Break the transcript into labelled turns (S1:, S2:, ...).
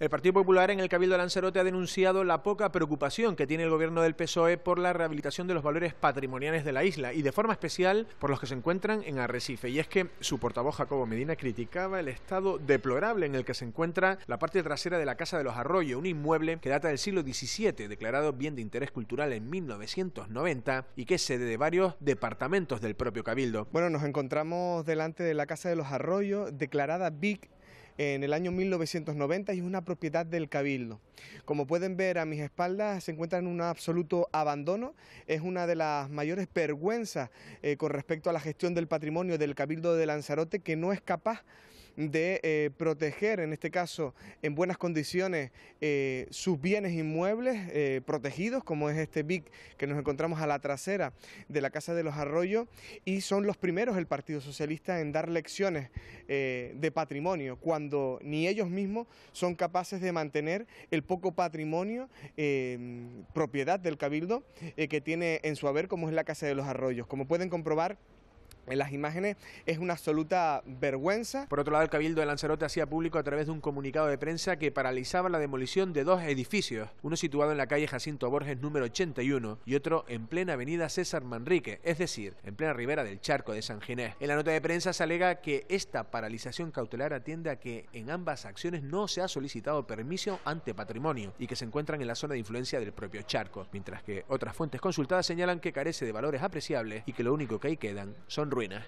S1: El Partido Popular en el Cabildo de Lanzarote ha denunciado la poca preocupación que tiene el gobierno del PSOE por la rehabilitación de los valores patrimoniales de la isla y de forma especial por los que se encuentran en Arrecife. Y es que su portavoz Jacobo Medina criticaba el estado deplorable en el que se encuentra la parte trasera de la Casa de los Arroyos, un inmueble que data del siglo XVII, declarado bien de interés cultural en 1990 y que es sede de varios departamentos del propio Cabildo.
S2: Bueno, nos encontramos delante de la Casa de los Arroyos, declarada BIC en el año 1990 y es una propiedad del Cabildo. Como pueden ver a mis espaldas se encuentra en un absoluto abandono, es una de las mayores vergüenzas eh, con respecto a la gestión del patrimonio del Cabildo de Lanzarote que no es capaz de eh, proteger, en este caso, en buenas condiciones eh, sus bienes inmuebles eh, protegidos, como es este BIC que nos encontramos a la trasera de la Casa de los Arroyos, y son los primeros el Partido Socialista en dar lecciones de patrimonio, cuando ni ellos mismos son capaces de mantener el poco patrimonio, propiedad del Cabildo, que tiene en su haber, como es la Casa de los Arroyos. Como pueden comprobar, en las imágenes es una absoluta vergüenza. Por otro lado, el Cabildo de Lanzarote hacía público a través de un
S1: comunicado de prensa que paralizaba la demolición de dos edificios, uno situado en la calle Jacinto Borges número 81 y otro en plena avenida César Manrique, es decir, en plena ribera del charco de San Ginés. En la nota de prensa se alega que esta paralización cautelar atiende a que en ambas acciones no se ha solicitado permiso ante patrimonio y que se encuentran en la zona de influencia del propio charco, mientras que otras fuentes consultadas señalan que carece de valores apreciables y que lo único que ahí quedan son รวยนะ